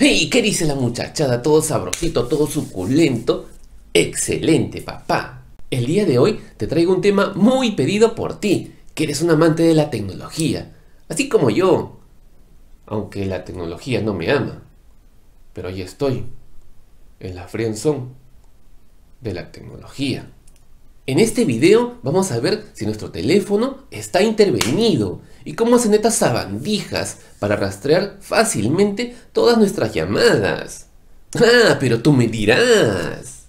Hey, ¿qué dice la muchachada? Todo sabrosito, todo suculento. Excelente, papá. El día de hoy te traigo un tema muy pedido por ti, que eres un amante de la tecnología, así como yo. Aunque la tecnología no me ama. Pero ahí estoy, en la frenzón de la tecnología. En este video vamos a ver si nuestro teléfono está intervenido y cómo hacen estas sabandijas para rastrear fácilmente todas nuestras llamadas. Ah, pero tú me dirás.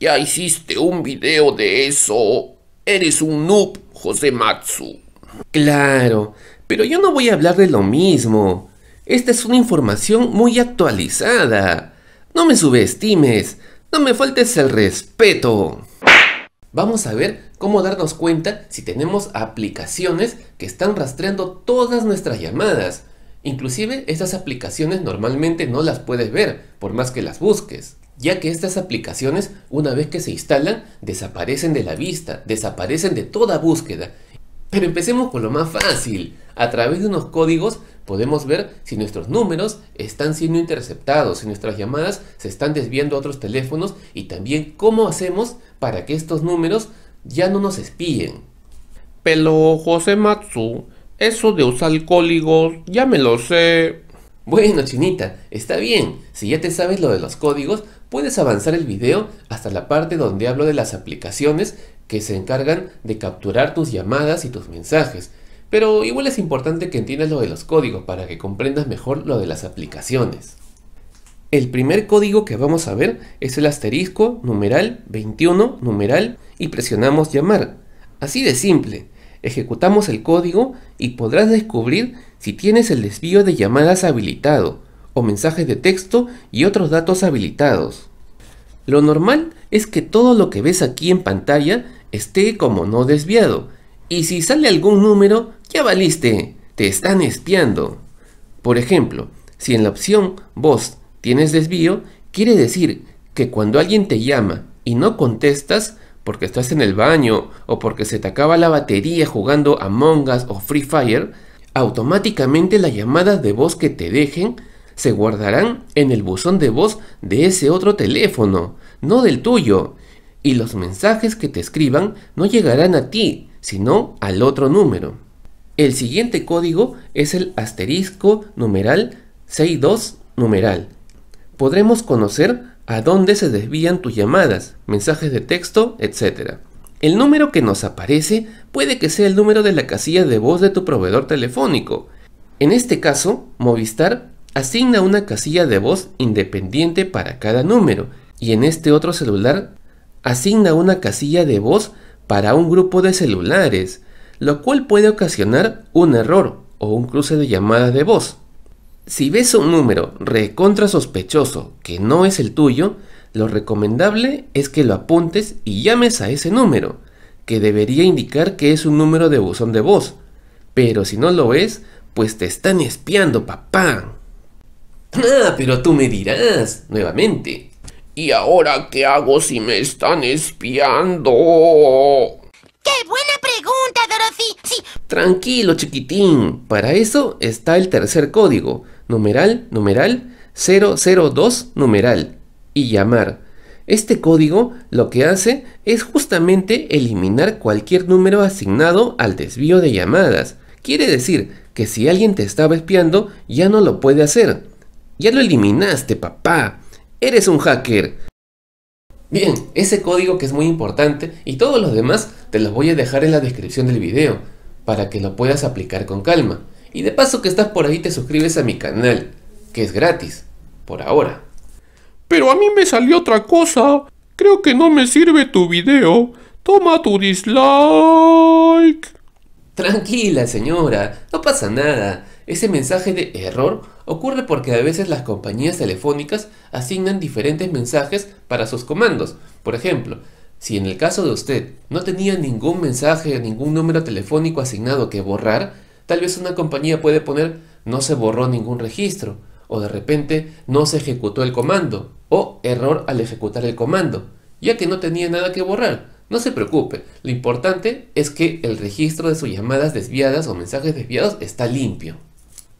Ya hiciste un video de eso. Eres un noob, José Matsu. Claro, pero yo no voy a hablar de lo mismo. Esta es una información muy actualizada. No me subestimes, no me faltes el respeto. Vamos a ver cómo darnos cuenta si tenemos aplicaciones que están rastreando todas nuestras llamadas. Inclusive estas aplicaciones normalmente no las puedes ver por más que las busques, ya que estas aplicaciones una vez que se instalan desaparecen de la vista, desaparecen de toda búsqueda. Pero empecemos con lo más fácil, a través de unos códigos podemos ver si nuestros números están siendo interceptados, si nuestras llamadas se están desviando a otros teléfonos y también cómo hacemos para que estos números ya no nos espíen. Pero José Matsu, eso de usar códigos ya me lo sé. Bueno, chinita, está bien. Si ya te sabes lo de los códigos, puedes avanzar el video hasta la parte donde hablo de las aplicaciones que se encargan de capturar tus llamadas y tus mensajes pero igual es importante que entiendas lo de los códigos para que comprendas mejor lo de las aplicaciones. El primer código que vamos a ver es el asterisco numeral 21 numeral y presionamos llamar. Así de simple. Ejecutamos el código y podrás descubrir si tienes el desvío de llamadas habilitado o mensajes de texto y otros datos habilitados. Lo normal es que todo lo que ves aquí en pantalla esté como no desviado y si sale algún número ya valiste, te están espiando. Por ejemplo, si en la opción voz tienes desvío, quiere decir que cuando alguien te llama y no contestas porque estás en el baño o porque se te acaba la batería jugando Among Us o Free Fire, automáticamente las llamadas de voz que te dejen se guardarán en el buzón de voz de ese otro teléfono, no del tuyo. Y los mensajes que te escriban no llegarán a ti, sino al otro número. El siguiente código es el asterisco numeral 62 numeral. Podremos conocer a dónde se desvían tus llamadas, mensajes de texto, etc. El número que nos aparece puede que sea el número de la casilla de voz de tu proveedor telefónico. En este caso, Movistar asigna una casilla de voz independiente para cada número y en este otro celular asigna una casilla de voz para un grupo de celulares lo cual puede ocasionar un error o un cruce de llamadas de voz. Si ves un número recontra sospechoso que no es el tuyo, lo recomendable es que lo apuntes y llames a ese número, que debería indicar que es un número de buzón de voz. Pero si no lo es, pues te están espiando, papá. Ah, pero tú me dirás, nuevamente. ¿Y ahora qué hago si me están espiando? ¡Qué buena pregunta, Dorothy! Sí. Tranquilo, chiquitín. Para eso está el tercer código. Numeral, numeral, 002, numeral. Y llamar. Este código lo que hace es justamente eliminar cualquier número asignado al desvío de llamadas. Quiere decir que si alguien te estaba espiando, ya no lo puede hacer. Ya lo eliminaste, papá. Eres un hacker. Bien, ese código que es muy importante y todos los demás te los voy a dejar en la descripción del video para que lo puedas aplicar con calma. Y de paso que estás por ahí te suscribes a mi canal, que es gratis, por ahora. Pero a mí me salió otra cosa. Creo que no me sirve tu video. Toma tu dislike. Tranquila, señora, no pasa nada. Ese mensaje de error Ocurre porque a veces las compañías telefónicas asignan diferentes mensajes para sus comandos. Por ejemplo, si en el caso de usted no tenía ningún mensaje, o ningún número telefónico asignado que borrar, tal vez una compañía puede poner no se borró ningún registro, o de repente no se ejecutó el comando, o error al ejecutar el comando, ya que no tenía nada que borrar. No se preocupe, lo importante es que el registro de sus llamadas desviadas o mensajes desviados está limpio.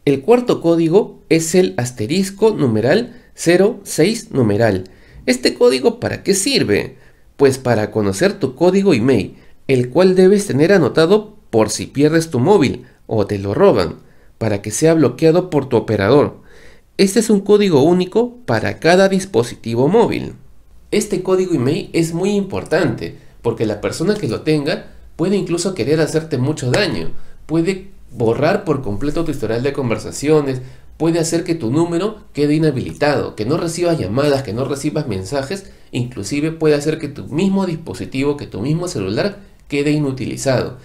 El cuarto código es el asterisco numeral 06 numeral. ¿Este código para qué sirve? Pues para conocer tu código email, el cual debes tener anotado por si pierdes tu móvil o te lo roban, para que sea bloqueado por tu operador. Este es un código único para cada dispositivo móvil. Este código email es muy importante porque la persona que lo tenga puede incluso querer hacerte mucho daño, puede Borrar por completo tu historial de conversaciones puede hacer que tu número quede inhabilitado, que no recibas llamadas, que no recibas mensajes, inclusive puede hacer que tu mismo dispositivo, que tu mismo celular quede inutilizado.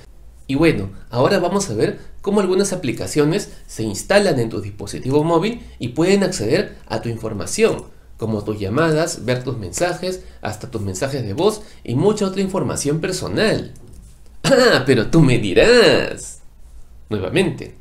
Y bueno, ahora vamos a ver cómo algunas aplicaciones se instalan en tu dispositivo móvil y pueden acceder a tu información, como tus llamadas, ver tus mensajes, hasta tus mensajes de voz y mucha otra información personal. Ah, pero tú me dirás nuevamente.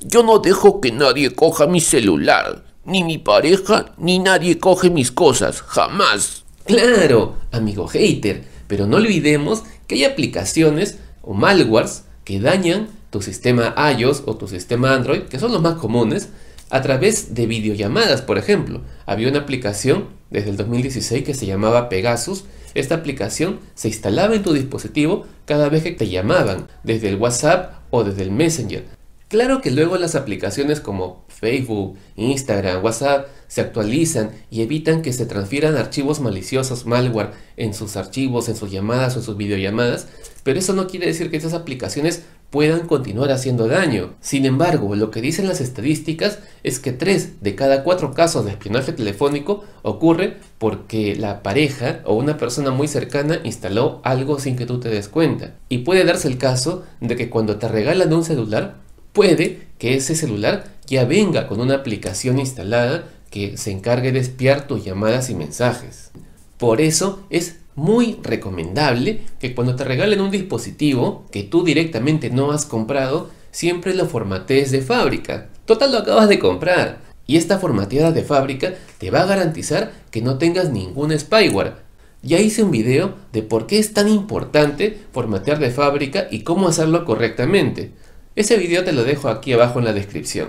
Yo no dejo que nadie coja mi celular, ni mi pareja, ni nadie coge mis cosas, jamás. Claro, amigo hater, pero no olvidemos que hay aplicaciones o malwares que dañan tu sistema iOS o tu sistema Android, que son los más comunes, a través de videollamadas, por ejemplo. Había una aplicación desde el 2016 que se llamaba Pegasus. Esta aplicación se instalaba en tu dispositivo cada vez que te llamaban, desde el WhatsApp desde el Messenger. Claro que luego las aplicaciones como Facebook, Instagram, WhatsApp se actualizan y evitan que se transfieran archivos maliciosos, malware, en sus archivos, en sus llamadas o en sus videollamadas, pero eso no quiere decir que esas aplicaciones puedan continuar haciendo daño. Sin embargo, lo que dicen las estadísticas es que 3 de cada 4 casos de espionaje telefónico ocurre porque la pareja o una persona muy cercana instaló algo sin que tú te des cuenta. Y puede darse el caso de que cuando te regalan un celular, puede que ese celular ya venga con una aplicación instalada que se encargue de espiar tus llamadas y mensajes. Por eso es muy recomendable que cuando te regalen un dispositivo que tú directamente no has comprado, siempre lo formatees de fábrica. Total lo acabas de comprar. Y esta formateada de fábrica te va a garantizar que no tengas ningún spyware. Ya hice un video de por qué es tan importante formatear de fábrica y cómo hacerlo correctamente. Ese video te lo dejo aquí abajo en la descripción.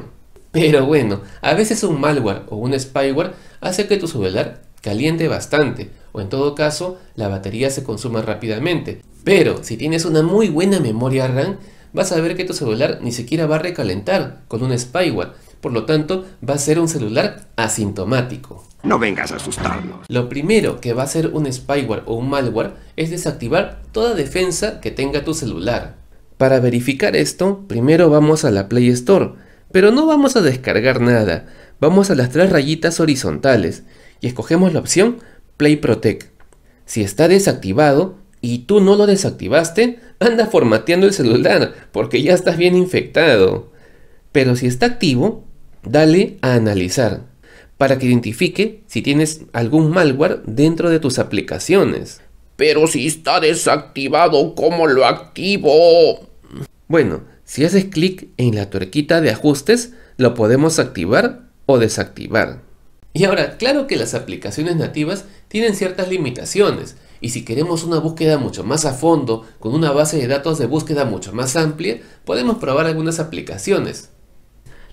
Pero bueno, a veces un malware o un spyware hace que tu celular caliente bastante en todo caso la batería se consuma rápidamente. Pero si tienes una muy buena memoria RAM, vas a ver que tu celular ni siquiera va a recalentar con un spyware, por lo tanto va a ser un celular asintomático. No vengas a asustarnos. Lo primero que va a hacer un spyware o un malware es desactivar toda defensa que tenga tu celular. Para verificar esto, primero vamos a la Play Store, pero no vamos a descargar nada, vamos a las tres rayitas horizontales y escogemos la opción Play Protect. Si está desactivado y tú no lo desactivaste, anda formateando el celular porque ya estás bien infectado. Pero si está activo, dale a analizar para que identifique si tienes algún malware dentro de tus aplicaciones. Pero si está desactivado, ¿cómo lo activo? Bueno, si haces clic en la tuerquita de ajustes, lo podemos activar o desactivar. Y ahora, claro que las aplicaciones nativas tienen ciertas limitaciones y si queremos una búsqueda mucho más a fondo, con una base de datos de búsqueda mucho más amplia, podemos probar algunas aplicaciones.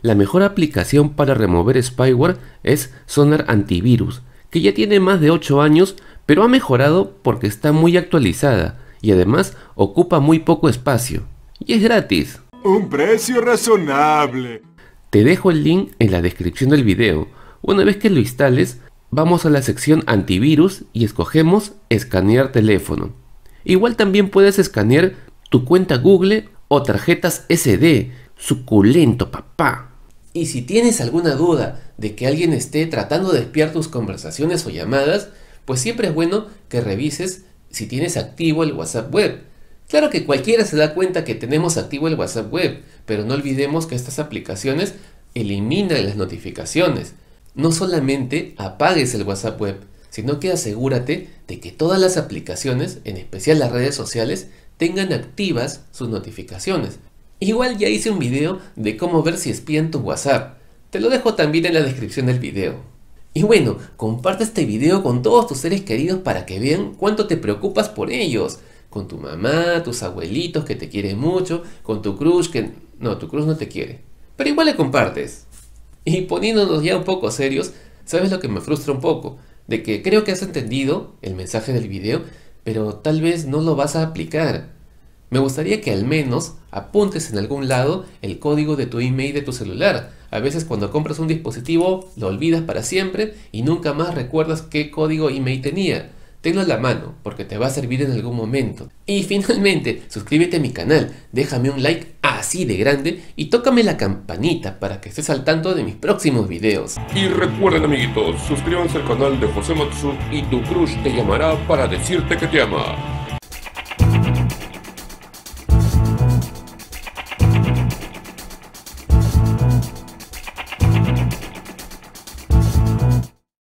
La mejor aplicación para remover spyware es Sonar Antivirus, que ya tiene más de 8 años, pero ha mejorado porque está muy actualizada y además ocupa muy poco espacio. Y es gratis. Un precio razonable. Te dejo el link en la descripción del video. Una vez que lo instales, vamos a la sección antivirus y escogemos escanear teléfono. Igual también puedes escanear tu cuenta Google o tarjetas SD. Suculento, papá. Y si tienes alguna duda de que alguien esté tratando de espiar tus conversaciones o llamadas, pues siempre es bueno que revises si tienes activo el WhatsApp web. Claro que cualquiera se da cuenta que tenemos activo el WhatsApp web, pero no olvidemos que estas aplicaciones eliminan las notificaciones no solamente apagues el WhatsApp web, sino que asegúrate de que todas las aplicaciones, en especial las redes sociales, tengan activas sus notificaciones. Igual ya hice un video de cómo ver si espían tu WhatsApp. Te lo dejo también en la descripción del video. Y bueno, comparte este video con todos tus seres queridos para que vean cuánto te preocupas por ellos. Con tu mamá, tus abuelitos que te quieren mucho, con tu cruz que... No, tu cruz no te quiere. Pero igual le compartes. Y poniéndonos ya un poco serios, ¿sabes lo que me frustra un poco? De que creo que has entendido el mensaje del video, pero tal vez no lo vas a aplicar. Me gustaría que al menos apuntes en algún lado el código de tu email de tu celular. A veces cuando compras un dispositivo lo olvidas para siempre y nunca más recuerdas qué código email tenía tenlo a la mano porque te va a servir en algún momento. Y finalmente, suscríbete a mi canal, déjame un like así de grande y tócame la campanita para que estés al tanto de mis próximos videos. Y recuerden amiguitos, suscríbanse al canal de José Matsu y tu crush te llamará para decirte que te ama.